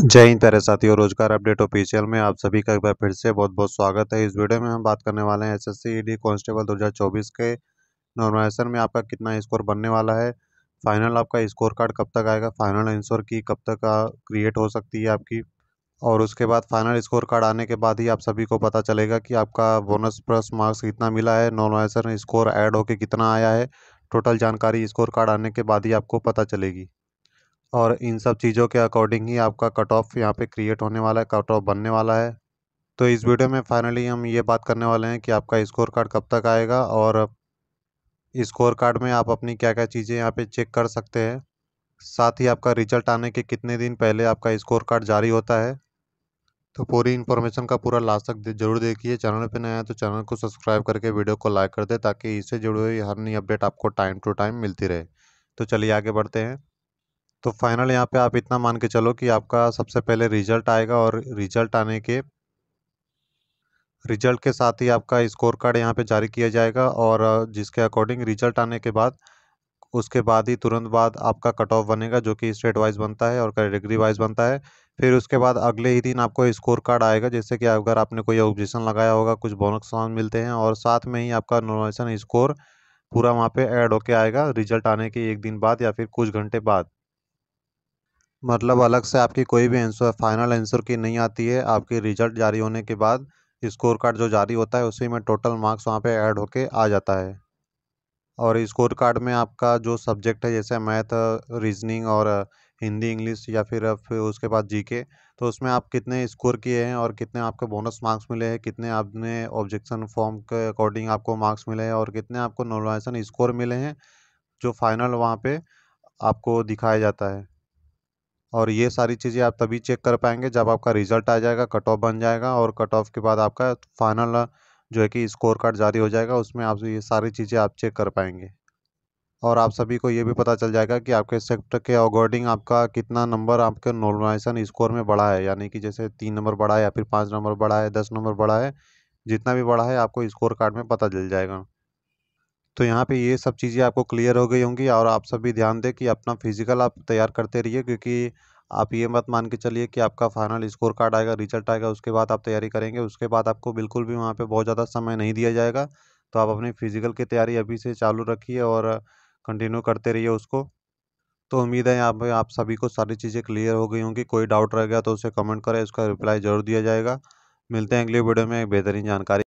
जय हिंद प्यारे साथियों रोजगार अपडेट ऑफिशियल में आप सभी का एक बार फिर से बहुत बहुत स्वागत है इस वीडियो में हम बात करने वाले हैं एसएससी ईडी कांस्टेबल 2024 के नॉर्मलाइजेशन में आपका कितना स्कोर बनने वाला है फाइनल आपका स्कोर कार्ड कब तक आएगा फाइनल आंसर की कब तक क्रिएट हो सकती है आपकी और उसके बाद फाइनल स्कोर कार्ड आने के बाद ही आप सभी को पता चलेगा कि आपका बोनस प्लस मार्क्स कितना मिला है नॉर्मलाइजेशन स्कोर ऐड होकर कितना आया है टोटल जानकारी स्कोर कार्ड आने के बाद ही आपको पता चलेगी और इन सब चीज़ों के अकॉर्डिंग ही आपका कट ऑफ यहाँ पे क्रिएट होने वाला है कट ऑफ बनने वाला है तो इस वीडियो हम्म। में फाइनली हम ये बात करने वाले हैं कि आपका स्कोर कार्ड कब तक आएगा और स्कोर कार्ड में आप अपनी क्या क्या चीज़ें यहाँ पे चेक कर सकते हैं साथ ही आपका रिजल्ट आने के कितने दिन पहले आपका स्कोर कार्ड जारी होता है तो पूरी इन्फॉर्मेशन का पूरा लास्ट तक जरूर देखिए चैनल पर नया है तो चैनल को सब्सक्राइब करके वीडियो को लाइक कर दे ताकि इससे जुड़ी हुई हर नई अपडेट आपको टाइम टू टाइम मिलती रहे तो चलिए आगे बढ़ते हैं तो फाइनल यहाँ पे आप इतना मान के चलो कि आपका सबसे पहले रिजल्ट आएगा और रिजल्ट आने के रिजल्ट के साथ ही आपका स्कोर कार्ड यहाँ पे जारी किया जाएगा और जिसके अकॉर्डिंग रिजल्ट आने के बाद उसके बाद ही तुरंत बाद आपका कट ऑफ बनेगा जो कि स्टेट वाइज बनता है और कैटेगरी वाइज बनता है फिर उसके बाद अगले ही दिन आपको स्कोर कार्ड आएगा जैसे कि अगर आपने कोई ऑब्जेक्शन लगाया होगा कुछ बोनस मिलते हैं और साथ में ही आपका नॉर्मेशन स्कोर पूरा वहाँ पे ऐड होके आएगा रिजल्ट आने के एक दिन बाद या फिर कुछ घंटे बाद मतलब अलग से आपकी कोई भी आंसर फाइनल आंसर की नहीं आती है आपके रिजल्ट जारी होने के बाद स्कोर कार्ड जो जारी होता है उसी में टोटल मार्क्स वहाँ पे ऐड होके आ जाता है और स्कोर कार्ड में आपका जो सब्जेक्ट है जैसे मैथ रीजनिंग और हिंदी इंग्लिश या फिर फिर उसके बाद जीके तो उसमें आप कितने स्कोर किए हैं और कितने आपके बोनस मार्क्स मिले हैं कितने आपने ऑब्जेक्शन फॉर्म के अकॉर्डिंग आपको मार्क्स मिले हैं और कितने आपको नॉमिनेशन स्कोर मिले हैं जो फाइनल वहाँ पर आपको दिखाया जाता है और ये सारी चीज़ें आप तभी चेक कर पाएंगे जब आपका रिजल्ट आ जाएगा कट ऑफ बन जाएगा और कट ऑफ के बाद आपका फाइनल जो है कि स्कोर कार्ड जारी हो जाएगा उसमें आप ये सारी चीज़ें आप चेक कर पाएंगे और आप सभी को ये भी पता चल जाएगा कि आपके सेक्टर के अकॉर्डिंग आपका कितना नंबर आपके नॉर्मलाइजेशन स्कोर में बढ़ा है यानी कि जैसे तीन नंबर बढ़ा है या फिर पाँच नंबर बढ़ा है दस नंबर बढ़ा है जितना भी बढ़ा है आपको स्कोर कार्ड में पता चल जाएगा तो यहाँ पे ये सब चीज़ें आपको क्लियर हो गई होंगी और आप सभी ध्यान दें कि अपना फिजिकल आप तैयार करते रहिए क्योंकि आप ये मत मान के चलिए कि आपका फाइनल स्कोर कार्ड आएगा रिजल्ट आएगा उसके बाद आप तैयारी करेंगे उसके बाद आपको बिल्कुल भी वहाँ पर बहुत ज़्यादा समय नहीं दिया जाएगा तो आप अपनी फिज़िकल की तैयारी अभी से चालू रखिए और कंटिन्यू करते रहिए उसको तो उम्मीद है यहाँ पे आप सभी को सारी चीज़ें क्लियर हो गई होंगी कोई डाउट रह गया तो उसे कमेंट करें उसका रिप्लाई ज़रूर दिया जाएगा मिलते हैं अगले वीडियो में एक बेहतरीन जानकारी